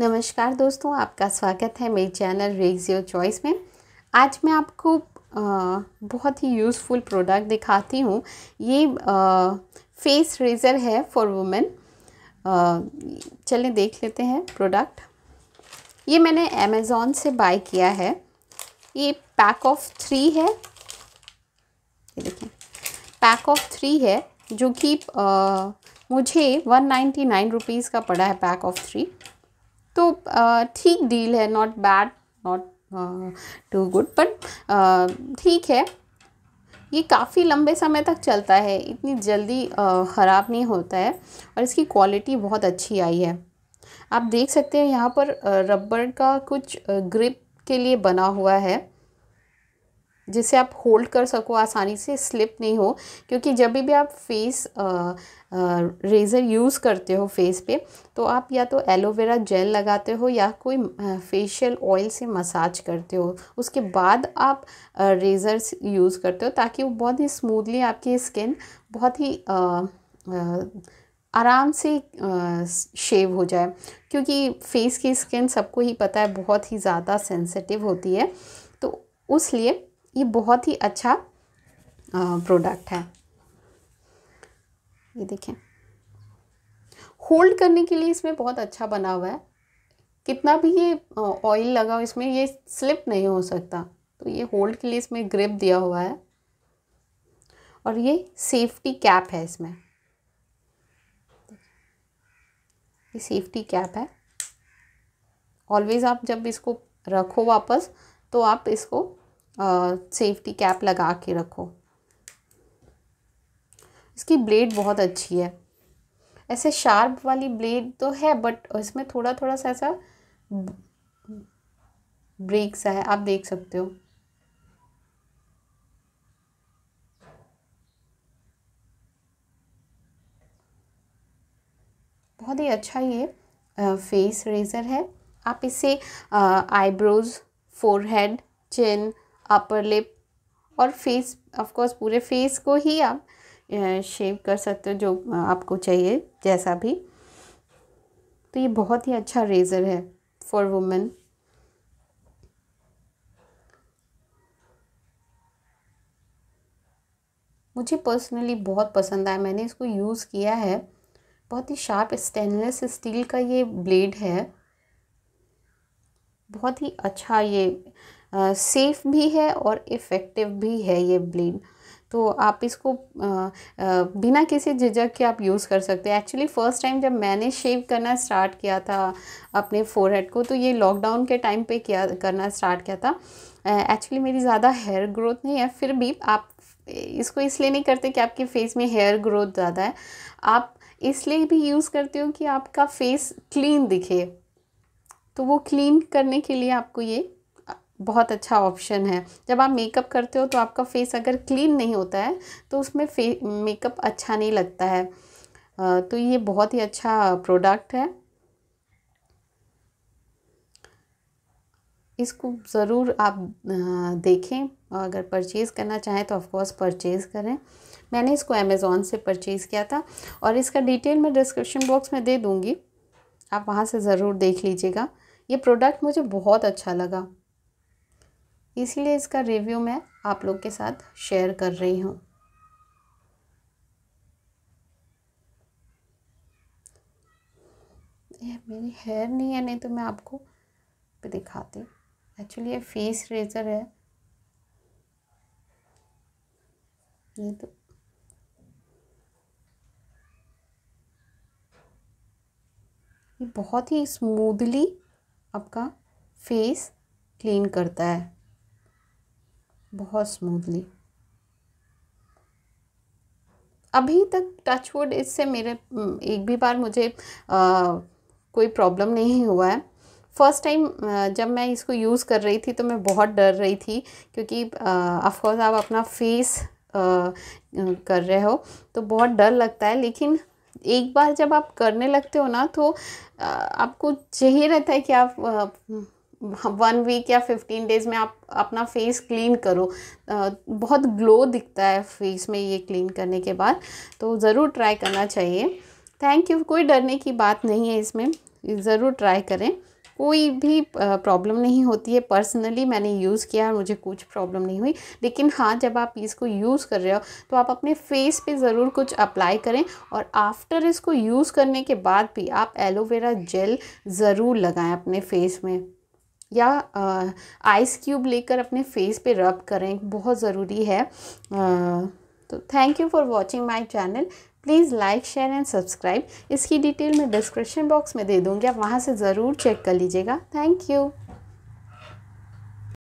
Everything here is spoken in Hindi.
नमस्कार दोस्तों आपका स्वागत है मेरे चैनल रेग्स योर चॉइस में आज मैं आपको आ, बहुत ही यूज़फुल प्रोडक्ट दिखाती हूँ ये आ, फेस रेज़र है फॉर वुमेन चलें देख लेते हैं प्रोडक्ट ये मैंने अमेज़ोन से बाय किया है ये पैक ऑफ थ्री है ये देखें पैक ऑफ थ्री है जो कि मुझे वन नाइन्टी नाइन रुपीज़ का पड़ा है पैक ऑफ थ्री तो ठीक डील है not bad not too good but ठीक है ये काफ़ी लंबे समय तक चलता है इतनी जल्दी ख़राब नहीं होता है और इसकी क्वालिटी बहुत अच्छी आई है आप देख सकते हैं यहाँ पर रबड़ का कुछ ग्रिप के लिए बना हुआ है जिसे आप होल्ड कर सको आसानी से स्लिप नहीं हो क्योंकि जब भी आप फेस रेज़र यूज़ करते हो फेस पे तो आप या तो एलोवेरा जेल लगाते हो या कोई फेशियल ऑयल से मसाज करते हो उसके बाद आप रेज़र यूज़ करते हो ताकि वो बहुत ही स्मूथली आपकी स्किन बहुत ही आ, आ, आराम से शेव हो जाए क्योंकि फेस की स्किन सबको ही पता है बहुत ही ज़्यादा सेंसिटिव होती है तो उस लिए ये बहुत ही अच्छा प्रोडक्ट है ये देखें होल्ड करने के लिए इसमें बहुत अच्छा बना हुआ है कितना भी ये ऑयल लगा हो इसमें ये स्लिप नहीं हो सकता तो ये होल्ड के लिए इसमें ग्रिप दिया हुआ है और ये सेफ्टी कैप है इसमें ये सेफ्टी कैप है ऑलवेज़ आप जब इसको रखो वापस तो आप इसको सेफ्टी कैप लगा के रखो इसकी ब्लेड बहुत अच्छी है ऐसे शार्प वाली ब्लेड तो है बट इसमें थोड़ा थोड़ा सा ऐसा ब्रेक सा है आप देख सकते हो बहुत ही अच्छा ये फेस रेज़र है आप इसे eyebrows forehead chin upper lip और फेस ऑफ कोर्स पूरे फेस को ही आप शेप कर सकते हो जो आपको चाहिए जैसा भी तो ये बहुत ही अच्छा रेज़र है फॉर वुमेन मुझे पर्सनली बहुत पसंद आया मैंने इसको यूज़ किया है बहुत ही शार्प स्टेनलेस स्टील का ये ब्लेड है बहुत ही अच्छा ये सेफ़ भी है और इफ़ेक्टिव भी है ये ब्लीड तो आप इसको बिना किसी झिझक के आप यूज़ कर सकते हैं एक्चुअली फ़र्स्ट टाइम जब मैंने शेव करना स्टार्ट किया था अपने फोरहेड को तो ये लॉकडाउन के टाइम पे किया करना स्टार्ट किया था एक्चुअली मेरी ज़्यादा हेयर ग्रोथ नहीं है फिर भी आप इसको इसलिए नहीं करते कि आपके फेस में हेयर ग्रोथ ज़्यादा है आप इसलिए भी यूज़ करते हो कि आपका फेस क्लीन दिखे तो वो क्लीन करने के लिए आपको ये बहुत अच्छा ऑप्शन है जब आप मेकअप करते हो तो आपका फेस अगर क्लीन नहीं होता है तो उसमें फे मेकअप अच्छा नहीं लगता है तो ये बहुत ही अच्छा प्रोडक्ट है इसको ज़रूर आप देखें अगर परचेज़ करना चाहें तो ऑफ़ परचेज़ करें मैंने इसको अमेज़ोन से परचेज़ किया था और इसका डिटेल मैं डिस्क्रिप्शन बॉक्स में दे दूँगी आप वहाँ से ज़रूर देख लीजिएगा ये प्रोडक्ट मुझे बहुत अच्छा लगा इसलिए इसका रिव्यू मैं आप लोग के साथ शेयर कर रही हूँ ये मेरी हेयर नहीं है नहीं तो मैं आपको दिखाती एक्चुअली ये फेस रेजर है ये तो ये बहुत ही स्मूथली आपका फेस क्लीन करता है बहुत स्मूथली अभी तक टचवुड इससे मेरे हम्म, एक भी बार मुझे आ, कोई प्रॉब्लम नहीं हुआ है फ़र्स्ट टाइम जब मैं इसको यूज़ कर रही थी तो मैं बहुत डर रही थी क्योंकि ऑफकोर्स आप अपना फेस कर रहे हो तो बहुत डर लगता है लेकिन एक बार जब आप करने लगते हो ना तो आ, आपको चाहिए रहता है कि आप वन वीक या फिफ्टीन डेज़ में आप अपना फेस क्लीन करो बहुत ग्लो दिखता है फेस में ये क्लीन करने के बाद तो ज़रूर ट्राई करना चाहिए थैंक यू कोई डरने की बात नहीं है इसमें ज़रूर ट्राई करें कोई भी प्रॉब्लम नहीं होती है पर्सनली मैंने यूज़ किया और मुझे कुछ प्रॉब्लम नहीं हुई लेकिन हाँ जब आप इसको यूज़ कर रहे हो तो आप अपने फेस पे ज़रूर कुछ अप्लाई करें और आफ्टर इसको यूज़ करने के बाद भी आप एलोवेरा जेल ज़रूर लगाएं अपने फेस में या आइस क्यूब लेकर अपने फेस पे रब करें बहुत ज़रूरी है आ, तो thank you for watching my channel please like share and subscribe इसकी डिटेल मैं डिस्क्रिप्शन बॉक्स में दे दूँगी आप वहाँ से ज़रूर चेक कर लीजिएगा थैंक यू